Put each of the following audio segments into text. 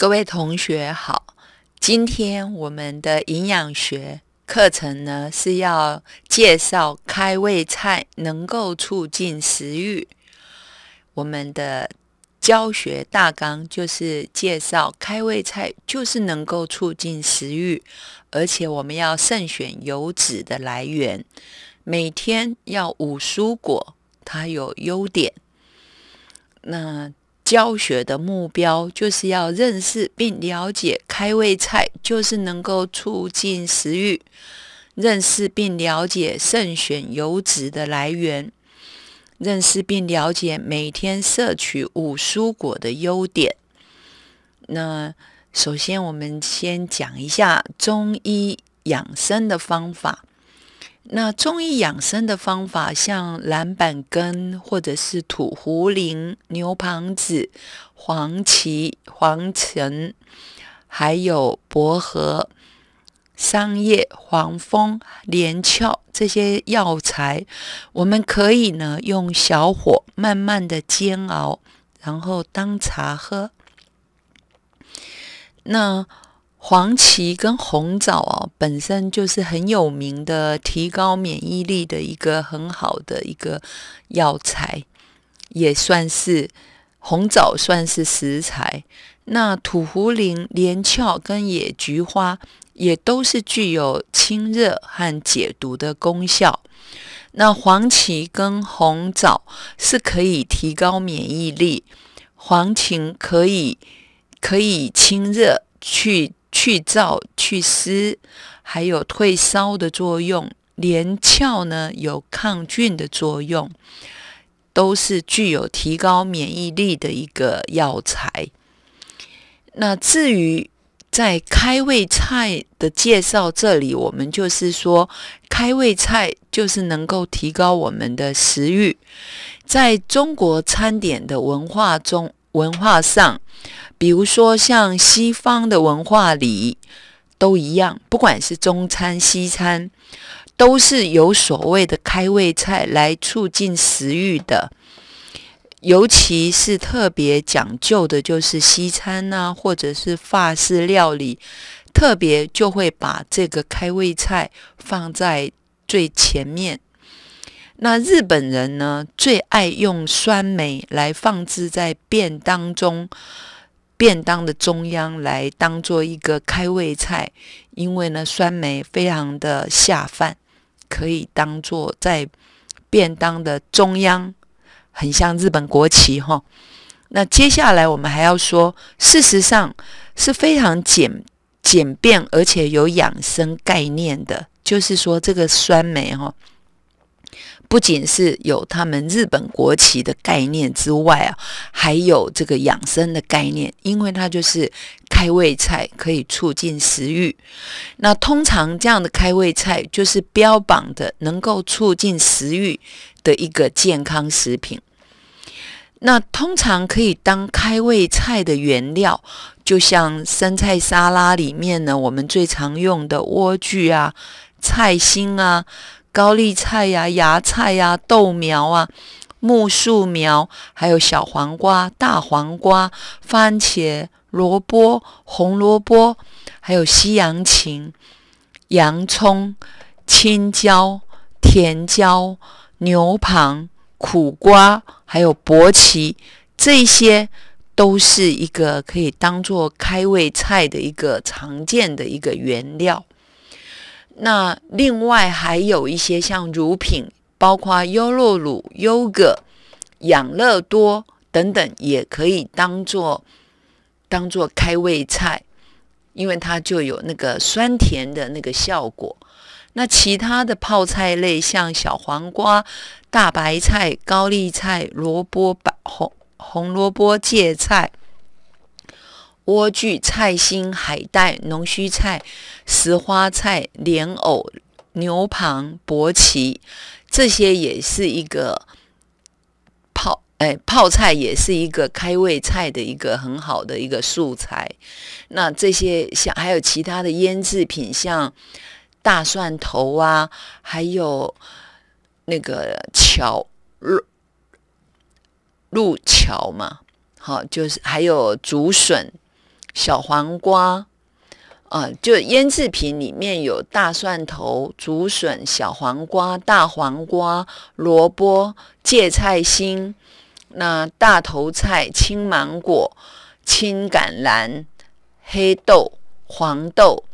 各位同学好，今天我们的营养学课程呢是要介绍开胃菜能够促进食欲。我们的教学大纲就是介绍开胃菜，就是能够促进食欲，而且我们要慎选油脂的来源，每天要五蔬果，它有优点。那。教学的目标就是要认识并了解开胃菜，就是能够促进食欲；认识并了解慎选油脂的来源；认识并了解每天摄取五蔬果的优点。那首先，我们先讲一下中医养生的方法。那中医养生的方法，像板根，或者是土茯苓、牛蒡子、黄芪、黄芩，还有薄荷、桑叶、黄蜂、连翘这些药材，我们可以呢用小火慢慢的煎熬，然后当茶喝。那黄芪跟红枣哦，本身就是很有名的提高免疫力的一个很好的一个药材，也算是红枣算是食材。那土茯苓、连翘跟野菊花也都是具有清热和解毒的功效。那黄芪跟红枣是可以提高免疫力，黄芩可以可以清热去。去燥、去湿，还有退烧的作用。连翘呢，有抗菌的作用，都是具有提高免疫力的一个药材。那至于在开胃菜的介绍这里，我们就是说，开胃菜就是能够提高我们的食欲。在中国餐点的文化中，文化上，比如说像西方的文化里，都一样，不管是中餐、西餐，都是有所谓的开胃菜来促进食欲的。尤其是特别讲究的，就是西餐呐，或者是法式料理，特别就会把这个开胃菜放在最前面。那日本人呢，最爱用酸梅来放置在便当中，便当的中央来当做一个开胃菜，因为呢，酸梅非常的下饭，可以当做在便当的中央，很像日本国旗哈。那接下来我们还要说，事实上是非常简简便而且有养生概念的，就是说这个酸梅哈。不仅是有他们日本国旗的概念之外啊，还有这个养生的概念，因为它就是开胃菜，可以促进食欲。那通常这样的开胃菜就是标榜的能够促进食欲的一个健康食品。那通常可以当开胃菜的原料，就像生菜沙拉里面呢，我们最常用的莴苣啊、菜心啊。高丽菜呀、芽菜呀、豆苗啊、木树苗，还有小黄瓜、大黄瓜、番茄、萝卜、红萝卜，还有西洋芹、洋葱、青椒、甜椒、牛蒡、苦瓜，还有薄荠，这些都是一个可以当做开胃菜的一个常见的一个原料。那另外还有一些像乳品，包括优乐乳、优格、养乐多等等，也可以当做当做开胃菜，因为它就有那个酸甜的那个效果。那其他的泡菜类，像小黄瓜、大白菜、高丽菜、萝卜白红红萝卜、芥菜。莴苣、菜心、海带、龙须菜、石花菜、莲藕、牛蒡、薄荠，这些也是一个泡，哎，泡菜也是一个开胃菜的一个很好的一个素材。那这些像还有其他的腌制品，像大蒜头啊，还有那个桥路路桥嘛，好，就是还有竹笋。小黄瓜，啊，就腌制品里面有大蒜头、竹笋、小黄瓜、大黄瓜、萝卜、芥菜心，那大头菜、青芒果、青橄榄、黑豆、黄豆、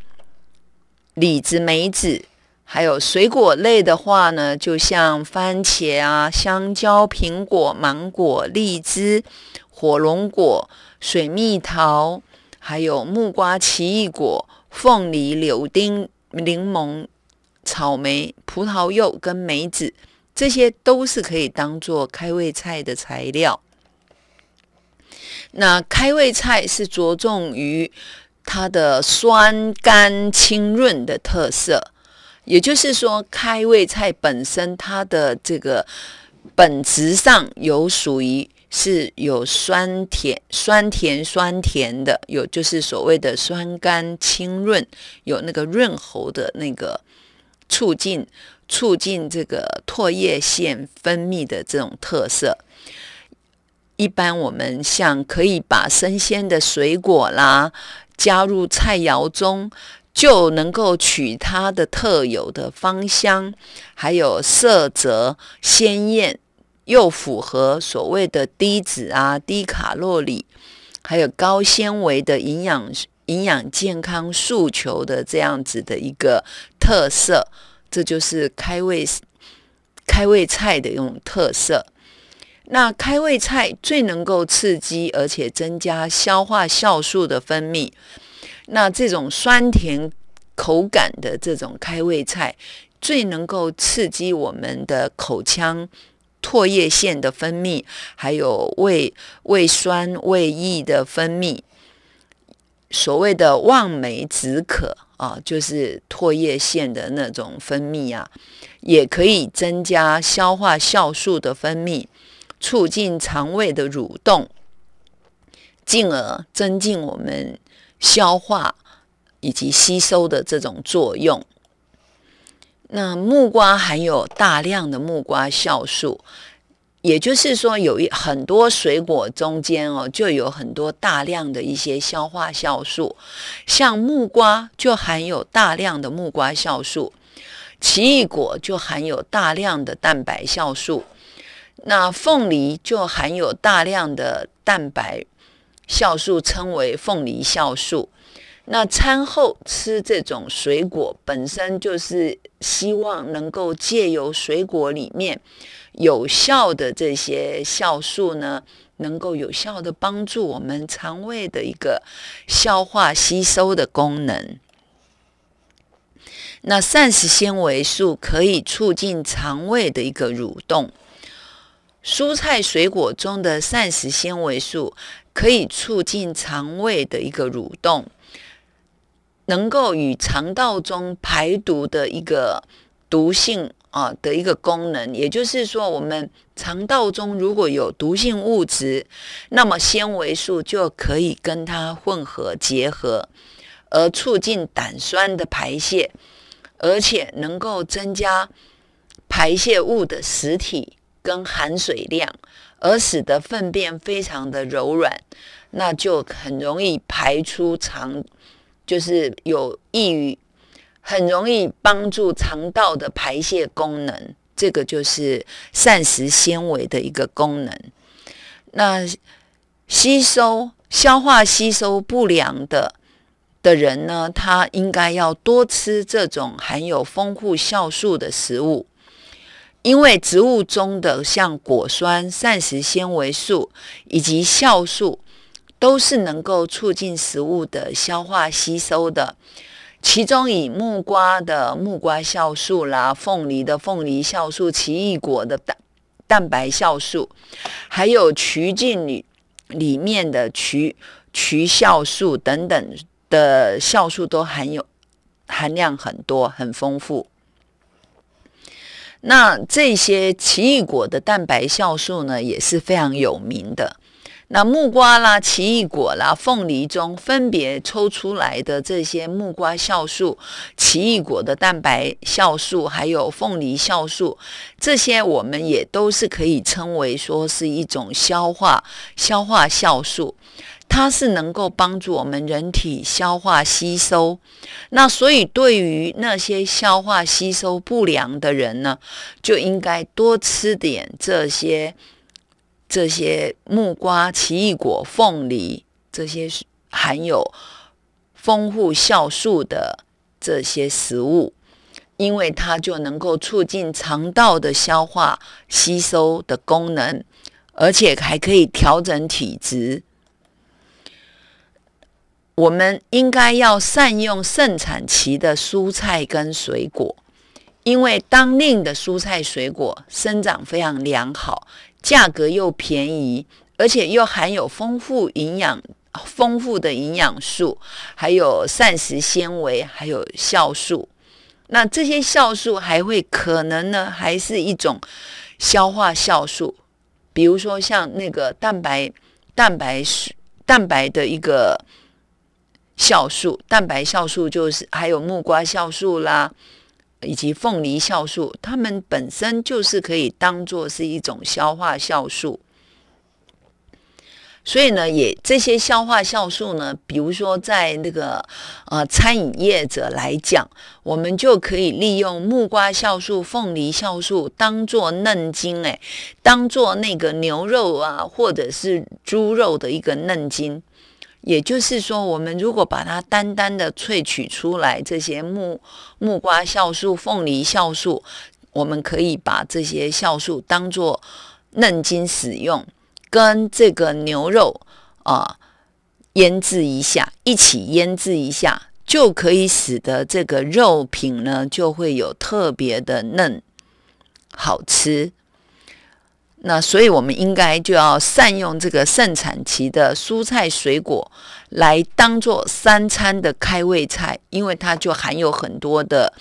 李子、梅子，还有水果类的话呢，就像番茄啊、香蕉、苹果、芒果、荔枝、火龙果、水蜜桃。还有木瓜、奇异果、凤梨、柳丁、柠檬、草莓、葡萄柚跟梅子，这些都是可以当做开胃菜的材料。那开胃菜是着重于它的酸甘清润的特色，也就是说，开胃菜本身它的这个本质上有属于。是有酸甜酸甜酸甜的，有就是所谓的酸甘清润，有那个润喉的那个促进促进这个唾液腺分泌的这种特色。一般我们像可以把生鲜的水果啦加入菜肴中，就能够取它的特有的芳香，还有色泽鲜艳。又符合所谓的低脂啊、低卡路里，还有高纤维的营养、营养健康诉求的这样子的一个特色，这就是开胃开胃菜的一种特色。那开胃菜最能够刺激，而且增加消化酵素的分泌。那这种酸甜口感的这种开胃菜，最能够刺激我们的口腔。唾液腺的分泌，还有胃胃酸胃液的分泌，所谓的望梅止渴啊，就是唾液腺的那种分泌啊，也可以增加消化酵素的分泌，促进肠胃的蠕动，进而增进我们消化以及吸收的这种作用。那木瓜含有大量的木瓜酵素，也就是说，有一很多水果中间哦，就有很多大量的一些消化酵素，像木瓜就含有大量的木瓜酵素，奇异果就含有大量的蛋白酵素，那凤梨就含有大量的蛋白酵素，称为凤梨酵素。那餐后吃这种水果本身就是希望能够借由水果里面有效的这些酵素呢，能够有效的帮助我们肠胃的一个消化吸收的功能。那膳食纤维素可以促进肠胃的一个蠕动，蔬菜水果中的膳食纤维素可以促进肠胃的一个蠕动。能够与肠道中排毒的一个毒性啊的一个功能，也就是说，我们肠道中如果有毒性物质，那么纤维素就可以跟它混合结合，而促进胆酸的排泄，而且能够增加排泄物的实体跟含水量，而使得粪便非常的柔软，那就很容易排出肠。就是有益于，很容易帮助肠道的排泄功能。这个就是膳食纤维的一个功能。那吸收消化吸收不良的的人呢，他应该要多吃这种含有丰富酵素的食物，因为植物中的像果酸、膳食纤维素以及酵素。都是能够促进食物的消化吸收的，其中以木瓜的木瓜酵素啦、凤梨的凤梨酵素、奇异果的蛋蛋白酵素，还有曲靖里里面的曲曲酵素等等的酵素都含有含量很多、很丰富。那这些奇异果的蛋白酵素呢，也是非常有名的。那木瓜啦、奇异果啦、凤梨中分别抽出来的这些木瓜酵素、奇异果的蛋白酵素，还有凤梨酵素，这些我们也都是可以称为说是一种消化消化酵素，它是能够帮助我们人体消化吸收。那所以对于那些消化吸收不良的人呢，就应该多吃点这些。这些木瓜、奇异果、凤梨，这些含有丰富酵素的这些食物，因为它就能够促进肠道的消化吸收的功能，而且还可以调整体质。我们应该要善用盛产期的蔬菜跟水果，因为当令的蔬菜水果生长非常良好。价格又便宜，而且又含有丰富营养、丰富的营养素，还有膳食纤维，还有酵素。那这些酵素还会可能呢，还是一种消化酵素，比如说像那个蛋白、蛋白、蛋白的一个酵素，蛋白酵素就是还有木瓜酵素啦。以及凤梨酵素，它们本身就是可以当做是一种消化酵素，所以呢，也这些消化酵素呢，比如说在那个呃餐饮业者来讲，我们就可以利用木瓜酵素、凤梨酵素当做嫩筋，哎，当做那个牛肉啊或者是猪肉的一个嫩筋。也就是说，我们如果把它单单的萃取出来，这些木木瓜酵素、凤梨酵素，我们可以把这些酵素当做嫩筋使用，跟这个牛肉啊腌制一下，一起腌制一下，就可以使得这个肉品呢就会有特别的嫩、好吃。那所以，我们应该就要善用这个盛产期的蔬菜水果，来当作三餐的开胃菜，因为它就含有很多的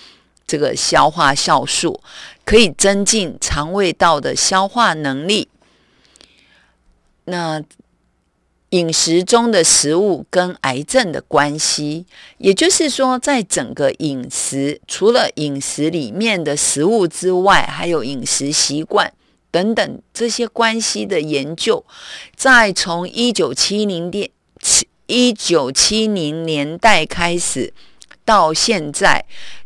这个消化酵素，可以增进肠胃道的消化能力。那饮食中的食物跟癌症的关系，也就是说，在整个饮食，除了饮食里面的食物之外，还有饮食习惯。等等这些关系的研究，在从一九七零年七一九七零年代开始，到现在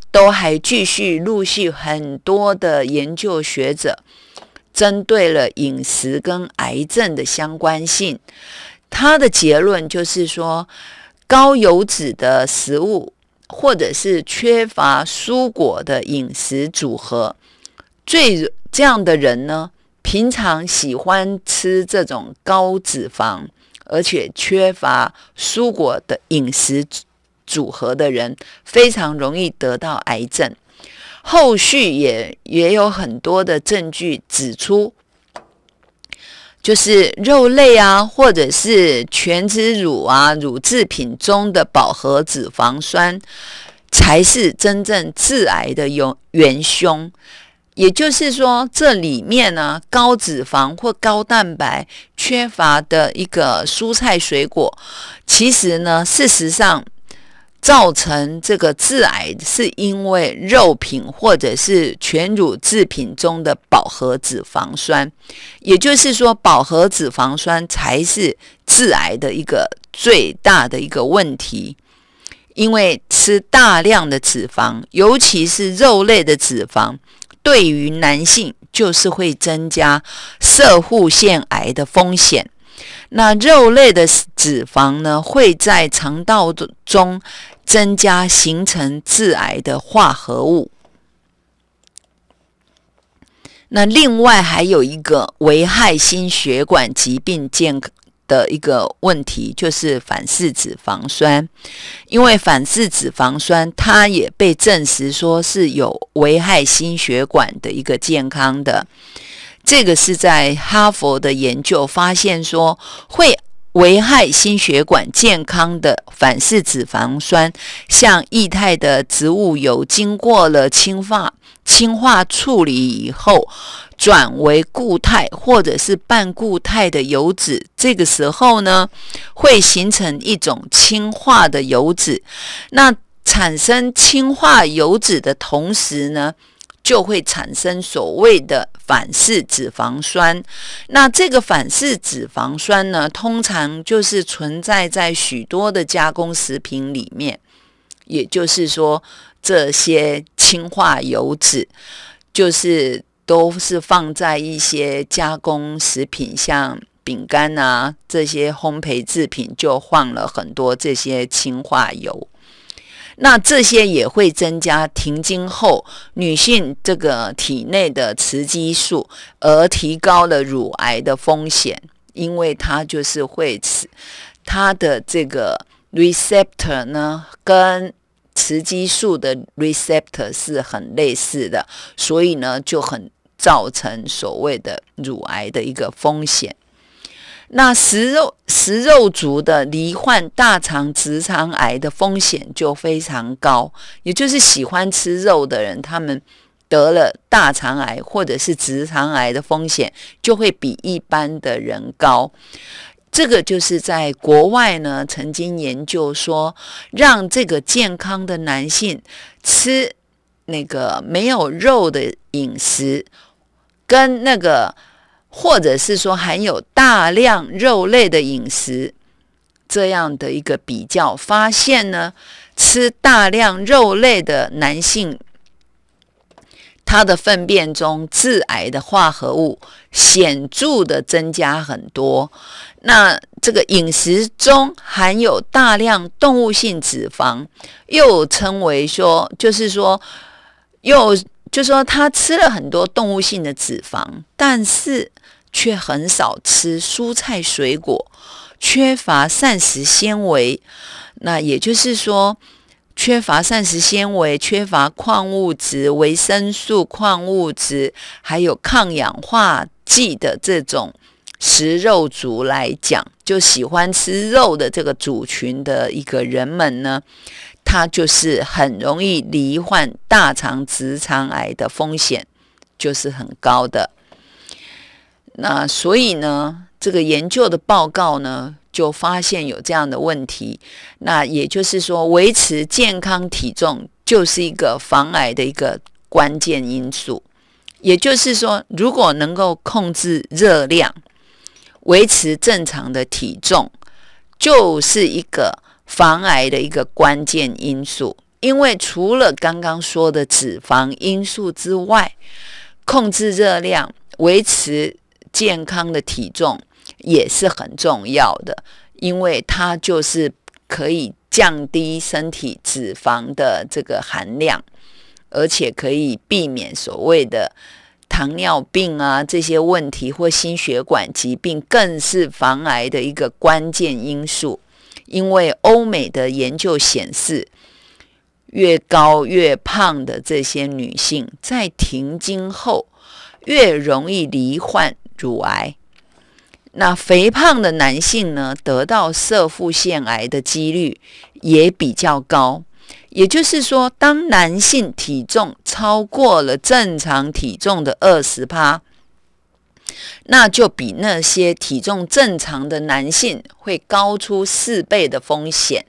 都还继续陆续很多的研究学者，针对了饮食跟癌症的相关性，他的结论就是说，高油脂的食物或者是缺乏蔬果的饮食组合，最这样的人呢。平常喜欢吃这种高脂肪，而且缺乏蔬果的饮食组合的人，非常容易得到癌症。后续也也有很多的证据指出，就是肉类啊，或者是全脂乳啊、乳制品中的饱和脂肪酸，才是真正致癌的元元凶。也就是说，这里面呢，高脂肪或高蛋白缺乏的一个蔬菜水果，其实呢，事实上造成这个致癌，是因为肉品或者是全乳制品中的饱和脂肪酸。也就是说，饱和脂肪酸才是致癌的一个最大的一个问题，因为吃大量的脂肪，尤其是肉类的脂肪。对于男性，就是会增加射护腺癌的风险。那肉类的脂肪呢，会在肠道中增加，形成致癌的化合物。那另外还有一个危害心血管疾病健康。的一个问题就是反式脂肪酸，因为反式脂肪酸它也被证实说是有危害心血管的一个健康的，这个是在哈佛的研究发现说会危害心血管健康的反式脂肪酸，像液态的植物油经过了氢化氢化处理以后。转为固态或者是半固态的油脂，这个时候呢，会形成一种氢化的油脂。那产生氢化油脂的同时呢，就会产生所谓的反式脂肪酸。那这个反式脂肪酸呢，通常就是存在在许多的加工食品里面。也就是说，这些氢化油脂就是。都是放在一些加工食品，像饼干啊这些烘焙制品，就放了很多这些氢化油。那这些也会增加停经后女性这个体内的雌激素，而提高了乳癌的风险，因为它就是会，它的这个 receptor 呢跟雌激素的 receptor 是很类似的，所以呢就很。造成所谓的乳癌的一个风险。那食肉食肉族的罹患大肠直肠癌的风险就非常高，也就是喜欢吃肉的人，他们得了大肠癌或者是直肠癌的风险就会比一般的人高。这个就是在国外呢，曾经研究说，让这个健康的男性吃那个没有肉的饮食。跟那个，或者是说含有大量肉类的饮食这样的一个比较，发现呢，吃大量肉类的男性，他的粪便中致癌的化合物显著的增加很多。那这个饮食中含有大量动物性脂肪，又称为说，就是说又。就说他吃了很多动物性的脂肪，但是却很少吃蔬菜水果，缺乏膳食纤维。那也就是说，缺乏膳食纤维、缺乏矿物质、维生素、矿物质，还有抗氧化剂的这种食肉族来讲，就喜欢吃肉的这个族群的一个人们呢。他就是很容易罹患大肠直肠癌的风险就是很高的。那所以呢，这个研究的报告呢，就发现有这样的问题。那也就是说，维持健康体重就是一个防癌的一个关键因素。也就是说，如果能够控制热量，维持正常的体重，就是一个。防癌的一个关键因素，因为除了刚刚说的脂肪因素之外，控制热量、维持健康的体重也是很重要的，因为它就是可以降低身体脂肪的这个含量，而且可以避免所谓的糖尿病啊这些问题或心血管疾病，更是防癌的一个关键因素。因为欧美的研究显示，越高越胖的这些女性，在停经后越容易罹患乳癌。那肥胖的男性呢，得到色腹腺癌的几率也比较高。也就是说，当男性体重超过了正常体重的二十趴。那就比那些体重正常的男性会高出四倍的风险。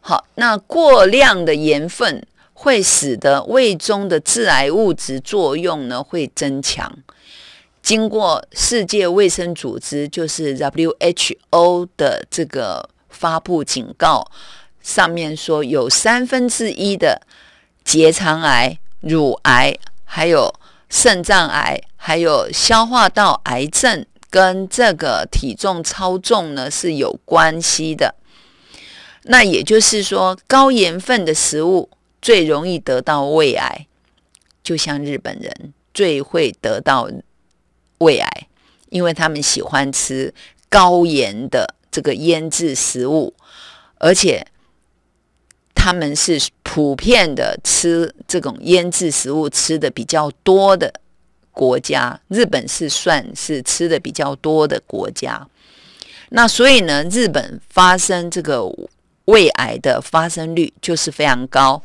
好，那过量的盐分会使得胃中的致癌物质作用呢会增强。经过世界卫生组织就是 WHO 的这个发布警告，上面说有三分之一的结肠癌、乳癌还有。肾脏癌还有消化道癌症跟这个体重超重呢是有关系的。那也就是说，高盐分的食物最容易得到胃癌，就像日本人最会得到胃癌，因为他们喜欢吃高盐的这个腌制食物，而且。他们是普遍的吃这种腌制食物吃的比较多的国家，日本是算是吃的比较多的国家。那所以呢，日本发生这个胃癌的发生率就是非常高。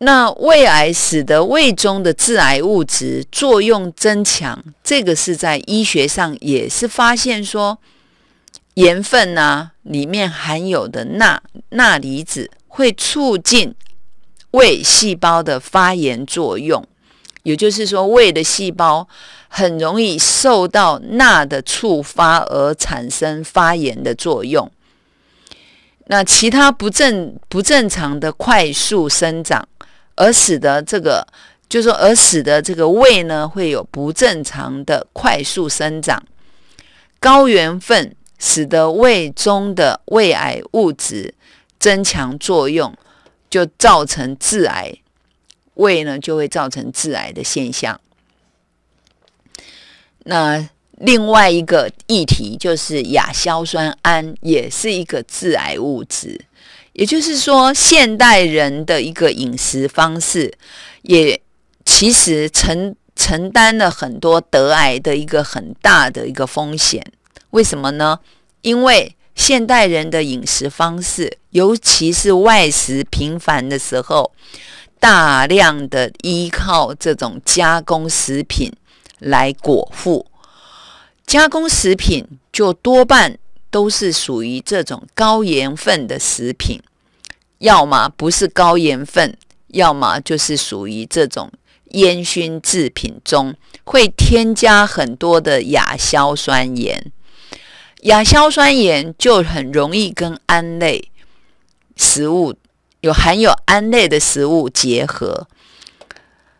那胃癌使得胃中的致癌物质作用增强，这个是在医学上也是发现说盐分呢。里面含有的钠钠离子会促进胃细胞的发炎作用，也就是说，胃的细胞很容易受到钠的触发而产生发炎的作用。那其他不正不正常的快速生长，而使得这个，就说而使得这个胃呢会有不正常的快速生长，高原分。使得胃中的胃癌物质增强作用，就造成致癌，胃呢就会造成致癌的现象。那另外一个议题就是亚硝酸胺也是一个致癌物质，也就是说，现代人的一个饮食方式也其实承承担了很多得癌的一个很大的一个风险。为什么呢？因为现代人的饮食方式，尤其是外食频繁的时候，大量的依靠这种加工食品来果腹。加工食品就多半都是属于这种高盐分的食品，要么不是高盐分，要么就是属于这种烟熏制品中会添加很多的亚硝酸盐。亚硝酸盐就很容易跟胺类食物有含有胺类的食物结合，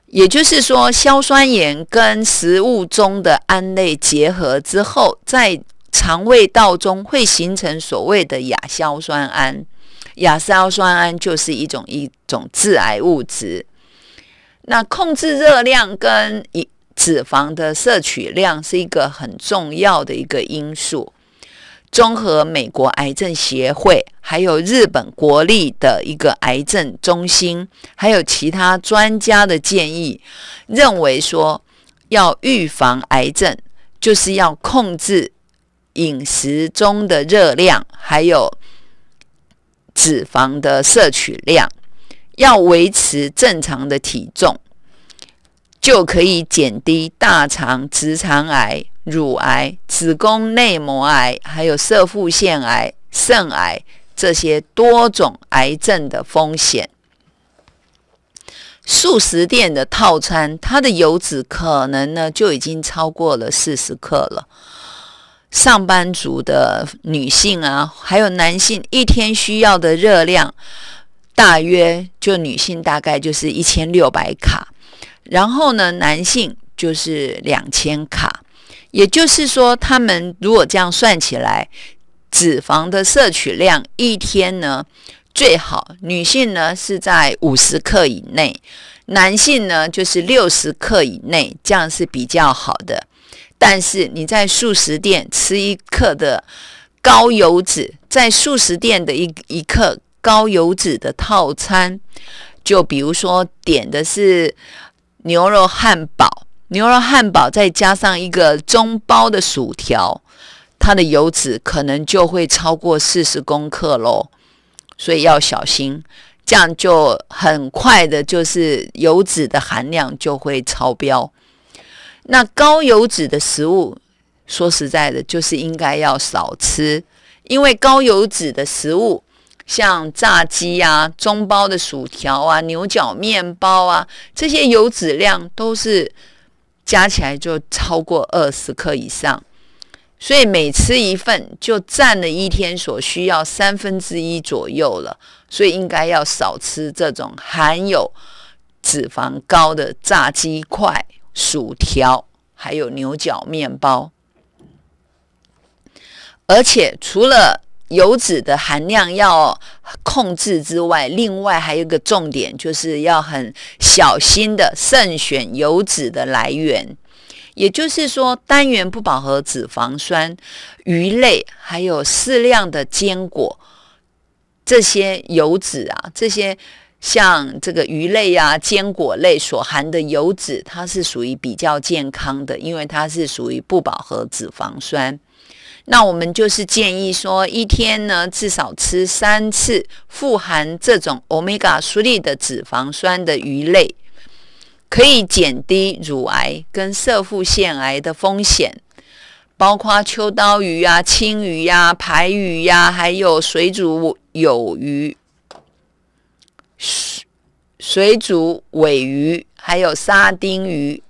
也就是说，硝酸盐跟食物中的胺类结合之后，在肠胃道中会形成所谓的亚硝酸胺。亚硝酸胺就是一种一种致癌物质。那控制热量跟一脂肪的摄取量是一个很重要的一个因素。综合美国癌症协会、还有日本国立的一个癌症中心，还有其他专家的建议，认为说要预防癌症，就是要控制饮食中的热量，还有脂肪的摄取量，要维持正常的体重，就可以减低大肠直肠癌。乳癌、子宫内膜癌，还有射腹腺癌、肾癌这些多种癌症的风险。素食店的套餐，它的油脂可能呢就已经超过了四十克了。上班族的女性啊，还有男性，一天需要的热量，大约就女性大概就是一千六百卡，然后呢，男性就是两千卡。也就是说，他们如果这样算起来，脂肪的摄取量一天呢，最好女性呢是在五十克以内，男性呢就是六十克以内，这样是比较好的。但是你在素食店吃一克的高油脂，在素食店的一一克高油脂的套餐，就比如说点的是牛肉汉堡。牛肉汉堡再加上一个中包的薯条，它的油脂可能就会超过四十公克喽，所以要小心，这样就很快的，就是油脂的含量就会超标。那高油脂的食物，说实在的，就是应该要少吃，因为高油脂的食物，像炸鸡啊、中包的薯条啊、牛角面包啊，这些油脂量都是。加起来就超过二十克以上，所以每吃一份就占了一天所需要三分之一左右了，所以应该要少吃这种含有脂肪高的炸鸡块、薯条，还有牛角面包，而且除了。油脂的含量要控制之外，另外还有一个重点，就是要很小心的慎选油脂的来源。也就是说，单元不饱和脂肪酸、鱼类还有适量的坚果，这些油脂啊，这些像这个鱼类啊、坚果类所含的油脂，它是属于比较健康的，因为它是属于不饱和脂肪酸。那我们就是建议说，一天呢至少吃三次富含这种欧米伽三类的脂肪酸的鱼类，可以减低乳癌跟色腹腺癌的风险。包括秋刀鱼啊、青鱼呀、排鱼呀，还有水煮有鱼、水煮尾鱼，还有沙丁鱼。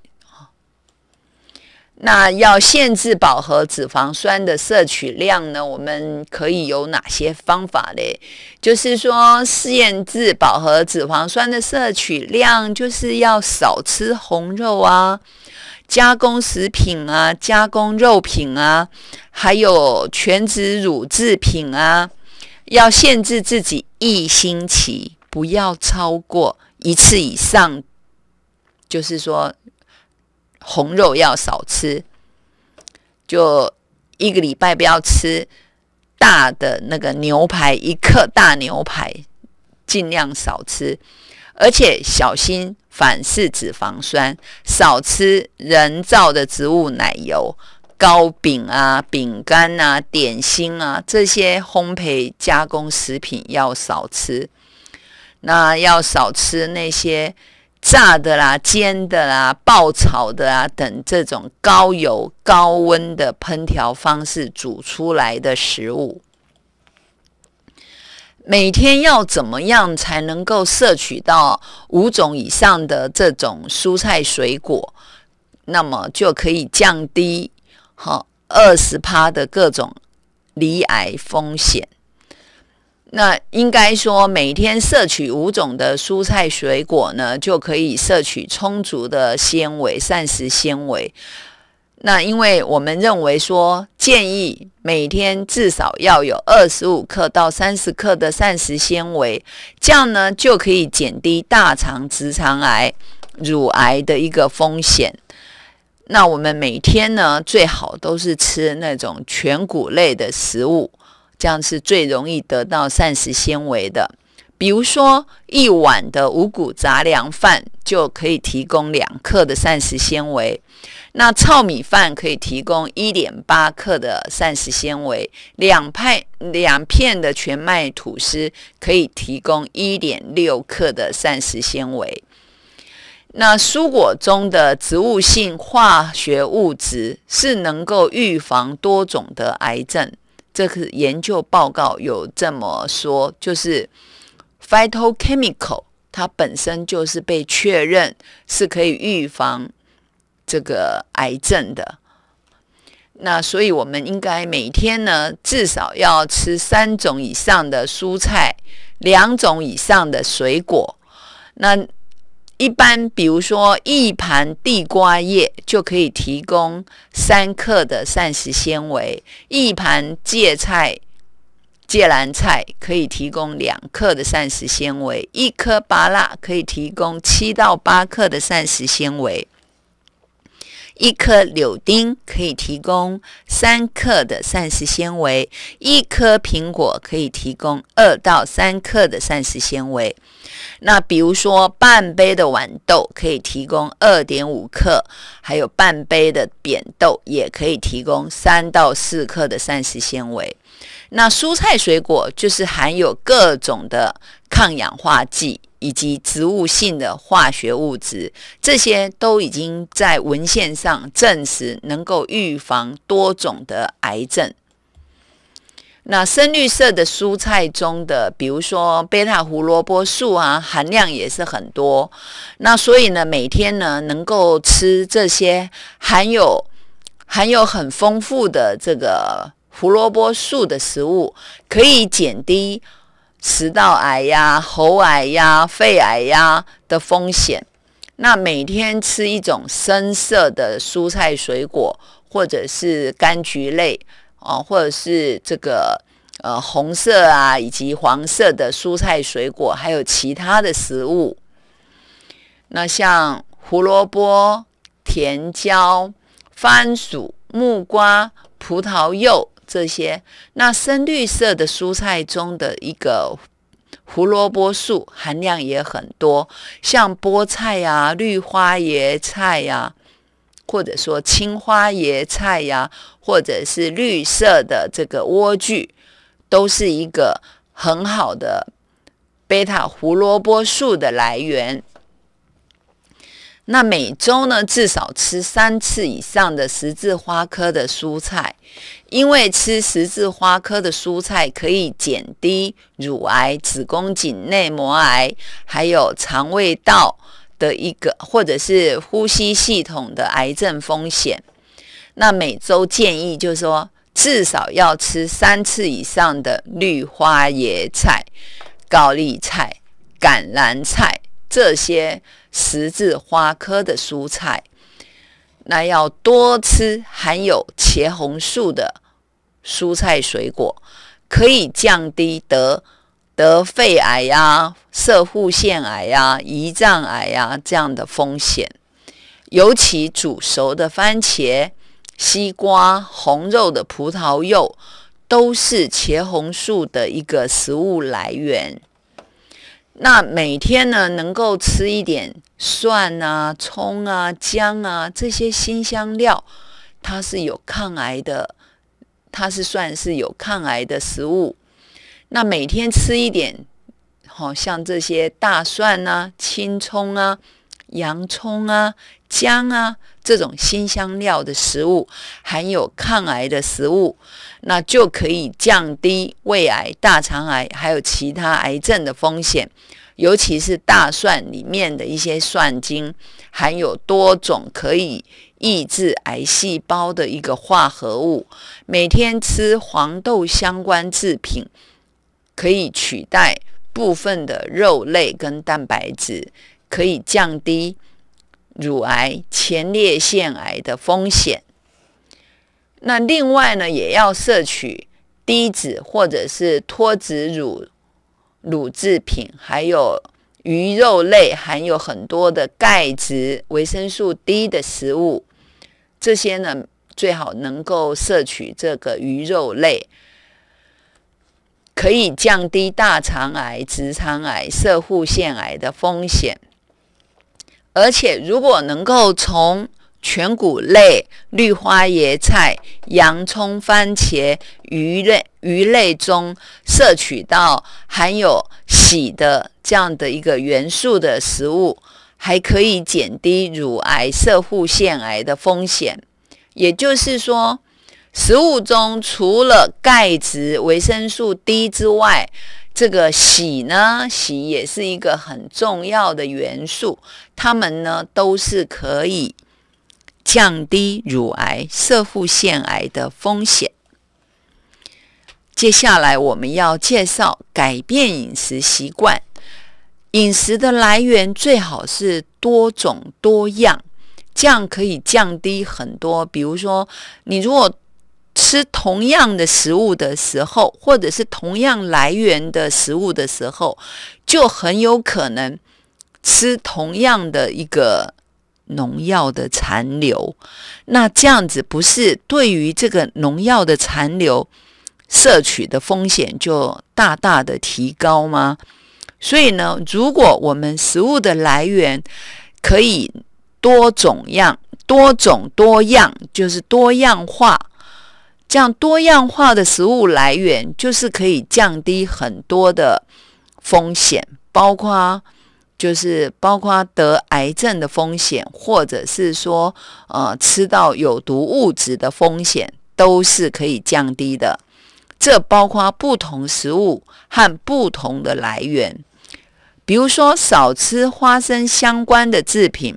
那要限制饱和脂肪酸的摄取量呢？我们可以有哪些方法嘞？就是说，限制饱和脂肪酸的摄取量，就是要少吃红肉啊、加工食品啊、加工肉品啊，还有全脂乳制品啊。要限制自己一星期不要超过一次以上，就是说。红肉要少吃，就一个礼拜不要吃大的那个牛排，一克大牛排尽量少吃，而且小心反式脂肪酸，少吃人造的植物奶油、糕饼啊、饼干啊、点心啊这些烘焙加工食品要少吃，那要少吃那些。炸的啦、煎的啦、爆炒的啊等这种高油、高温的烹调方式煮出来的食物，每天要怎么样才能够摄取到五种以上的这种蔬菜水果？那么就可以降低好二十趴的各种罹癌风险。那应该说，每天摄取五种的蔬菜水果呢，就可以摄取充足的纤维，膳食纤维。那因为我们认为说，建议每天至少要有二十五克到三十克的膳食纤维，这样呢就可以减低大肠、直肠癌、乳癌的一个风险。那我们每天呢，最好都是吃那种全谷类的食物。这样是最容易得到膳食纤维的。比如说，一碗的五谷杂粮饭就可以提供两克的膳食纤维。那糙米饭可以提供一点八克的膳食纤维。两派两片的全麦吐司可以提供一点六克的膳食纤维。那蔬果中的植物性化学物质是能够预防多种的癌症。这个研究报告有这么说，就是 phytochemical 它本身就是被确认是可以预防这个癌症的。那所以，我们应该每天呢至少要吃三种以上的蔬菜，两种以上的水果。那一般，比如说一盘地瓜叶就可以提供三克的膳食纤维；一盘芥菜、芥兰菜可以提供两克的膳食纤维；一颗芭辣可以提供七到八克的膳食纤维；一颗柳丁可以提供三克的膳食纤维；一颗苹果可以提供二到三克的膳食纤维。那比如说，半杯的豌豆可以提供二点五克，还有半杯的扁豆也可以提供三到四克的膳食纤维。那蔬菜水果就是含有各种的抗氧化剂以及植物性的化学物质，这些都已经在文献上证实能够预防多种的癌症。那深绿色的蔬菜中的，比如说贝塔胡萝卜素啊，含量也是很多。那所以呢，每天呢能够吃这些含有含有很丰富的这个胡萝卜素的食物，可以减低食道癌呀、喉癌呀、肺癌呀的风险。那每天吃一种深色的蔬菜、水果或者是柑橘类。啊，或者是这个呃红色啊，以及黄色的蔬菜水果，还有其他的食物。那像胡萝卜、甜椒、番薯、木瓜、葡萄柚这些，那深绿色的蔬菜中的一个胡萝卜素含量也很多，像菠菜呀、绿花椰菜呀。或者说青花椰菜呀，或者是绿色的这个莴苣，都是一个很好的贝塔胡萝卜素的来源。那每周呢，至少吃三次以上的十字花科的蔬菜，因为吃十字花科的蔬菜可以减低乳癌、子宫颈内膜癌，还有肠胃道。的一个，或者是呼吸系统的癌症风险。那每周建议就是说，至少要吃三次以上的绿花椰菜、高丽菜、橄榄菜这些十字花科的蔬菜。那要多吃含有茄红素的蔬菜水果，可以降低得。得肺癌呀、射护腺癌呀、胰脏癌呀这样的风险。尤其煮熟的番茄、西瓜、红肉的葡萄柚，都是茄红素的一个食物来源。那每天呢，能够吃一点蒜啊、葱啊、姜啊这些辛香料，它是有抗癌的，它是算是有抗癌的食物。那每天吃一点，好像这些大蒜啊、青葱啊、洋葱啊、姜啊这种辛香料的食物，含有抗癌的食物，那就可以降低胃癌、大肠癌还有其他癌症的风险。尤其是大蒜里面的一些蒜精，含有多种可以抑制癌细胞的一个化合物。每天吃黄豆相关制品。可以取代部分的肉类跟蛋白质，可以降低乳癌、前列腺癌的风险。那另外呢，也要摄取低脂或者是脱脂乳乳制品，还有鱼肉类含有很多的钙质、维生素 D 的食物，这些呢最好能够摄取这个鱼肉类。可以降低大肠癌、直肠癌、色护腺癌的风险，而且如果能够从全谷类、绿花椰菜、洋葱、番茄、鱼类鱼类中摄取到含有硒的这样的一个元素的食物，还可以减低乳癌、色护腺癌的风险。也就是说。食物中除了钙质、维生素 D 之外，这个硒呢？硒也是一个很重要的元素。它们呢都是可以降低乳癌、色妇腺癌的风险。接下来我们要介绍改变饮食习惯。饮食的来源最好是多种多样，这样可以降低很多。比如说，你如果吃同样的食物的时候，或者是同样来源的食物的时候，就很有可能吃同样的一个农药的残留。那这样子不是对于这个农药的残留摄取的风险就大大的提高吗？所以呢，如果我们食物的来源可以多种样、多种多样，就是多样化。这样多样化的食物来源，就是可以降低很多的风险，包括就是包括得癌症的风险，或者是说呃吃到有毒物质的风险，都是可以降低的。这包括不同食物和不同的来源，比如说少吃花生相关的制品，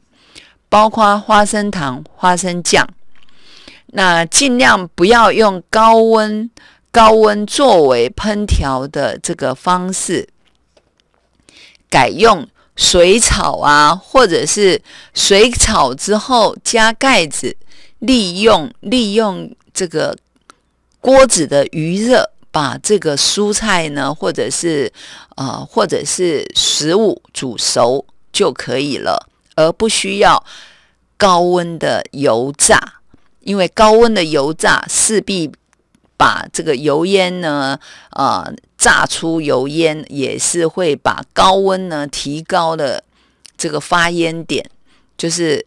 包括花生糖、花生酱。那尽量不要用高温高温作为烹调的这个方式，改用水炒啊，或者是水炒之后加盖子，利用利用这个锅子的余热，把这个蔬菜呢，或者是啊，或者是食物煮熟就可以了，而不需要高温的油炸。因为高温的油炸势必把这个油烟呢，啊，炸出油烟也是会把高温呢提高了，这个发烟点就是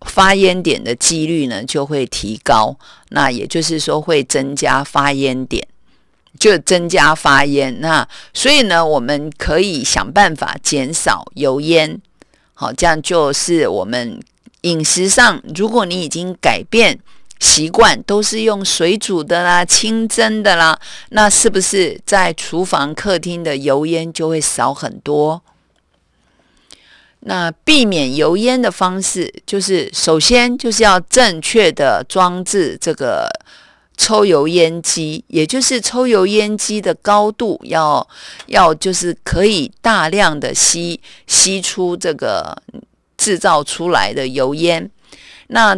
发烟点的几率呢就会提高，那也就是说会增加发烟点，就增加发烟。那所以呢，我们可以想办法减少油烟，好，这样就是我们。饮食上，如果你已经改变习惯，都是用水煮的啦、清蒸的啦，那是不是在厨房、客厅的油烟就会少很多？那避免油烟的方式，就是首先就是要正确的装置这个抽油烟机，也就是抽油烟机的高度要要就是可以大量的吸吸出这个。制造出来的油烟，那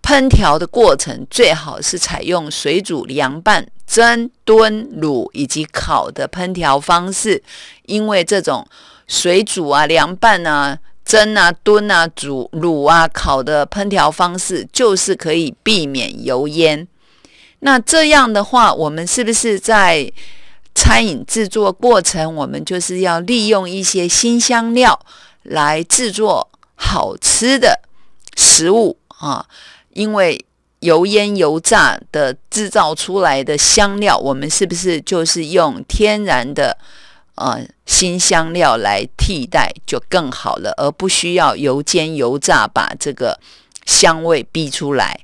烹调的过程最好是采用水煮、凉拌、蒸、炖、卤以及烤的烹调方式，因为这种水煮啊、凉拌啊、蒸啊、炖啊、煮、卤啊、烤的烹调方式，就是可以避免油烟。那这样的话，我们是不是在餐饮制作过程，我们就是要利用一些新香料来制作？好吃的食物啊，因为油烟油炸的制造出来的香料，我们是不是就是用天然的呃新香料来替代就更好了，而不需要油煎油炸把这个香味逼出来。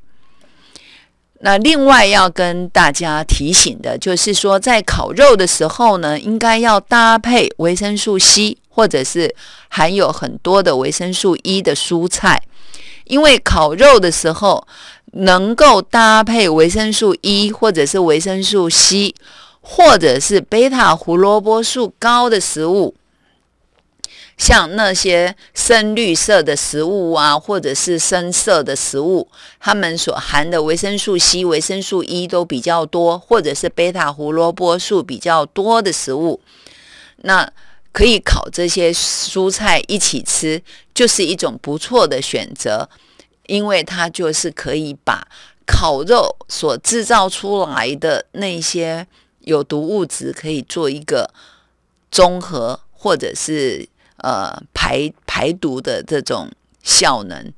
那另外要跟大家提醒的就是说，在烤肉的时候呢，应该要搭配维生素 C 或者是含有很多的维生素 E 的蔬菜，因为烤肉的时候能够搭配维生素 E 或者是维生素 C 或者是贝塔胡萝卜素高的食物。像那些深绿色的食物啊，或者是深色的食物，它们所含的维生素 C、维生素 E 都比较多，或者是贝塔胡萝卜素比较多的食物，那可以烤这些蔬菜一起吃，就是一种不错的选择，因为它就是可以把烤肉所制造出来的那些有毒物质可以做一个综合，或者是。呃，排排毒的这种效能，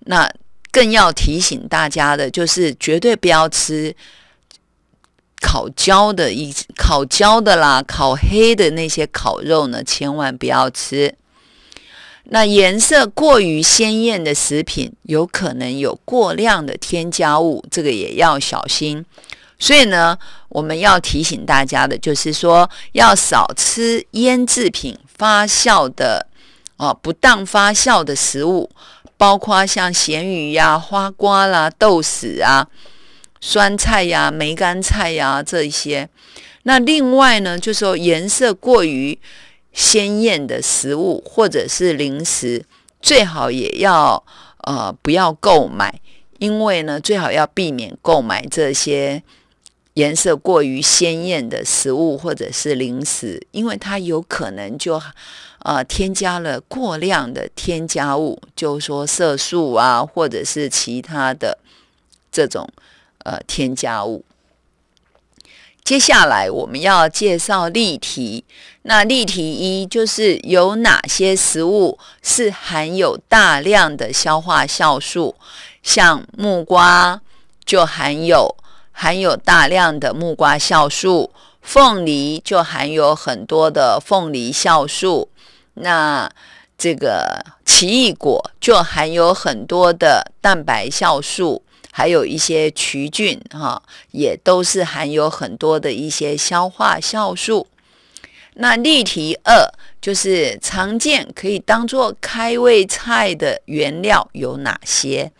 那更要提醒大家的就是，绝对不要吃烤焦的一烤焦的啦、烤黑的那些烤肉呢，千万不要吃。那颜色过于鲜艳的食品，有可能有过量的添加物，这个也要小心。所以呢，我们要提醒大家的就是说，要少吃腌制品。发酵的，哦，不当发酵的食物，包括像咸鱼呀、花瓜啦、豆豉啊、酸菜呀、梅干菜呀这些。那另外呢，就是说颜色过于鲜艳的食物或者是零食，最好也要呃不要购买，因为呢，最好要避免购买这些。颜色过于鲜艳的食物或者是零食，因为它有可能就，呃，添加了过量的添加物，就说色素啊，或者是其他的这种呃添加物。接下来我们要介绍例题，那例题一就是有哪些食物是含有大量的消化酵素，像木瓜就含有。含有大量的木瓜酵素，凤梨就含有很多的凤梨酵素。那这个奇异果就含有很多的蛋白酵素，还有一些曲菌哈，也都是含有很多的一些消化酵素。那例题二就是常见可以当做开胃菜的原料有哪些？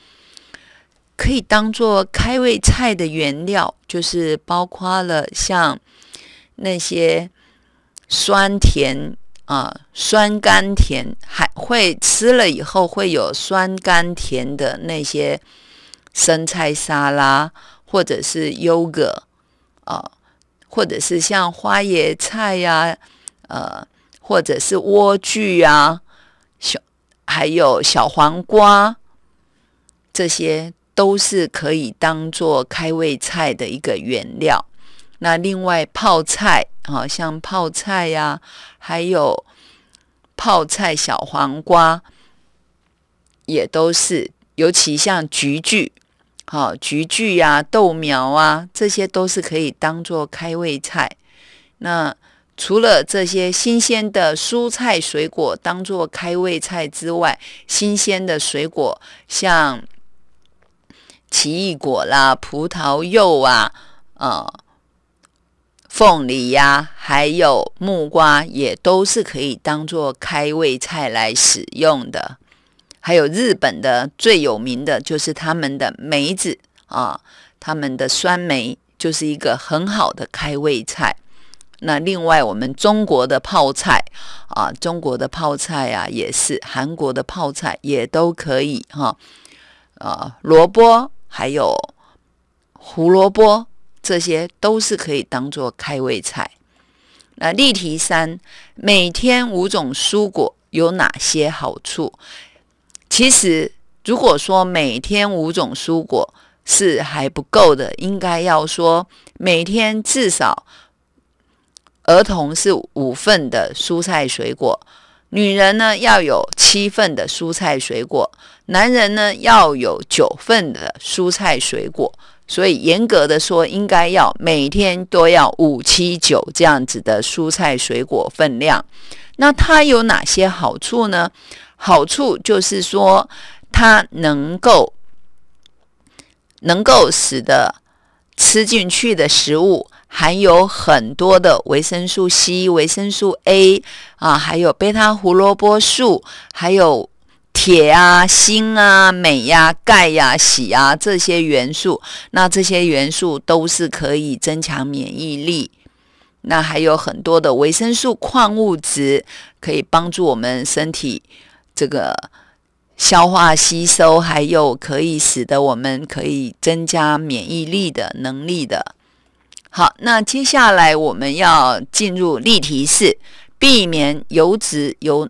可以当做开胃菜的原料，就是包括了像那些酸甜啊、酸甘甜，还会吃了以后会有酸甘甜的那些生菜沙拉，或者是 yogurt 啊，或者是像花椰菜呀，呃，或者是莴苣啊，小还有小黄瓜这些。都是可以当做开胃菜的一个原料。那另外泡菜啊，像泡菜呀，还有泡菜小黄瓜，也都是。尤其像菊苣，好菊苣呀、豆苗啊，这些都是可以当做开胃菜。那除了这些新鲜的蔬菜水果当做开胃菜之外，新鲜的水果像。奇异果啦，葡萄柚啊，呃，凤梨呀，还有木瓜也都是可以当做开胃菜来使用的。还有日本的最有名的就是他们的梅子啊，他们的酸梅就是一个很好的开胃菜。那另外我们中国的泡菜啊，中国的泡菜呀，也是韩国的泡菜也都可以哈。啊，萝卜。还有胡萝卜，这些都是可以当做开胃菜。那例题三，每天五种蔬果有哪些好处？其实，如果说每天五种蔬果是还不够的，应该要说每天至少，儿童是五份的蔬菜水果。女人呢要有七份的蔬菜水果，男人呢要有九份的蔬菜水果，所以严格的说，应该要每天都要五七九这样子的蔬菜水果分量。那它有哪些好处呢？好处就是说，它能够能够使得吃进去的食物。含有很多的维生素 C、维生素 A 啊，还有贝塔胡萝卜素，还有铁啊、锌啊、镁呀、钙呀、硒呀这些元素。那这些元素都是可以增强免疫力。那还有很多的维生素、矿物质，可以帮助我们身体这个消化吸收，还有可以使得我们可以增加免疫力的能力的。好，那接下来我们要进入例题四，避免油脂油，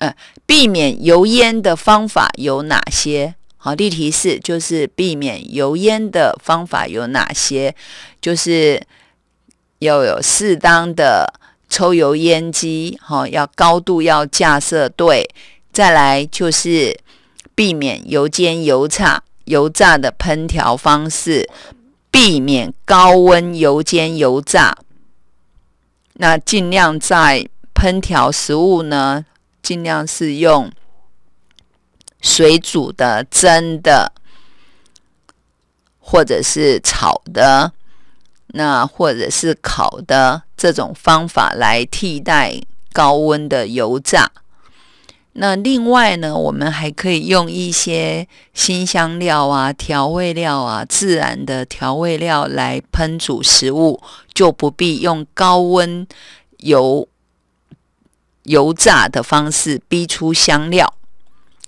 呃，避免油烟的方法有哪些？好，例题四就是避免油烟的方法有哪些？就是要有适当的抽油烟机，哈，要高度要架设对，再来就是避免油煎油炸油炸的烹调方式。避免高温油煎油炸，那尽量在烹调食物呢，尽量是用水煮的、蒸的，或者是炒的，那或者是烤的这种方法来替代高温的油炸。那另外呢，我们还可以用一些新香料啊、调味料啊、自然的调味料来烹煮食物，就不必用高温油油炸的方式逼出香料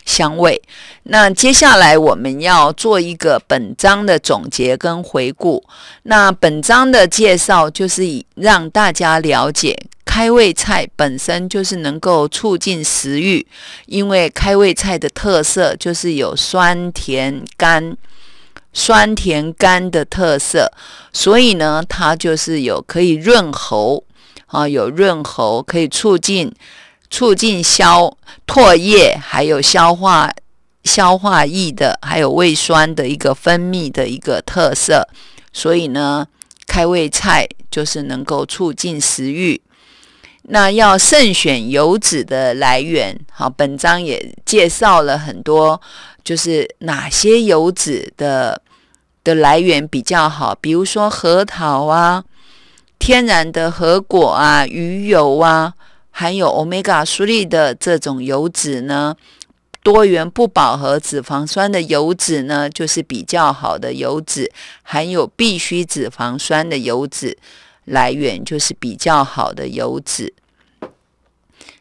香味。那接下来我们要做一个本章的总结跟回顾。那本章的介绍就是以让大家了解。开胃菜本身就是能够促进食欲，因为开胃菜的特色就是有酸甜甘酸甜甘的特色，所以呢，它就是有可以润喉啊，有润喉，可以促进促进消唾液，还有消化消化液的，还有胃酸的一个分泌的一个特色，所以呢，开胃菜就是能够促进食欲。那要慎选油脂的来源。好，本章也介绍了很多，就是哪些油脂的的来源比较好，比如说核桃啊、天然的核果啊、鱼油啊，含有 o 欧米伽数里的这种油脂呢，多元不饱和脂肪酸的油脂呢，就是比较好的油脂；含有必需脂肪酸的油脂，来源就是比较好的油脂。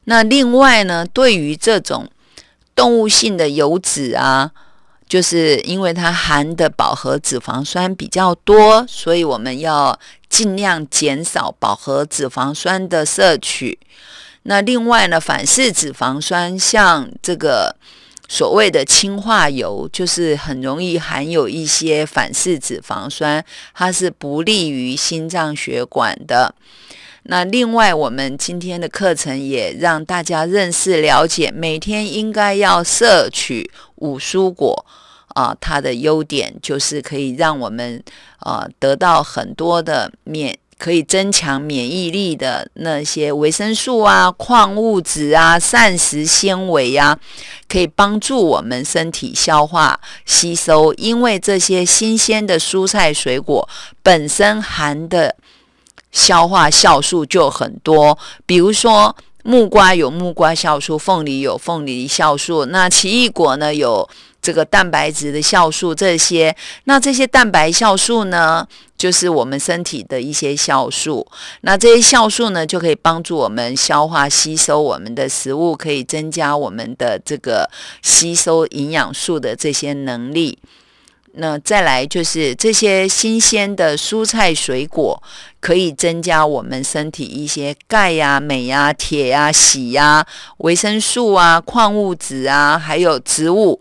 那另外呢，对于这种动物性的油脂啊，就是因为它含的饱和脂肪酸比较多，所以我们要尽量减少饱和脂肪酸的摄取。那另外呢，反式脂肪酸，像这个所谓的氢化油，就是很容易含有一些反式脂肪酸，它是不利于心脏血管的。那另外，我们今天的课程也让大家认识了解，每天应该要摄取五蔬果，啊，它的优点就是可以让我们，呃，得到很多的免，可以增强免疫力的那些维生素啊、矿物质啊、膳食纤维呀，可以帮助我们身体消化吸收，因为这些新鲜的蔬菜水果本身含的。消化酵素就很多，比如说木瓜有木瓜酵素，凤梨有凤梨酵素，那奇异果呢有这个蛋白质的酵素，这些那这些蛋白酵素呢，就是我们身体的一些酵素，那这些酵素呢就可以帮助我们消化吸收我们的食物，可以增加我们的这个吸收营养素的这些能力。那再来就是这些新鲜的蔬菜水果，可以增加我们身体一些钙呀、镁呀、铁呀、硒呀、维生素啊、矿物质啊，还有植物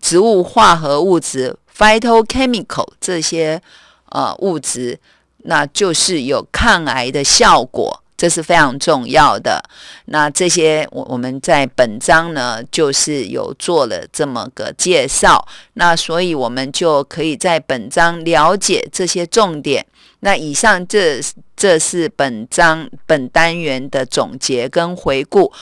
植物化合物质 （phytochemical） 这些呃物质，那就是有抗癌的效果。这是非常重要的。那这些，我我们在本章呢，就是有做了这么个介绍。那所以，我们就可以在本章了解这些重点。那以上这，这是本章本单元的总结跟回顾。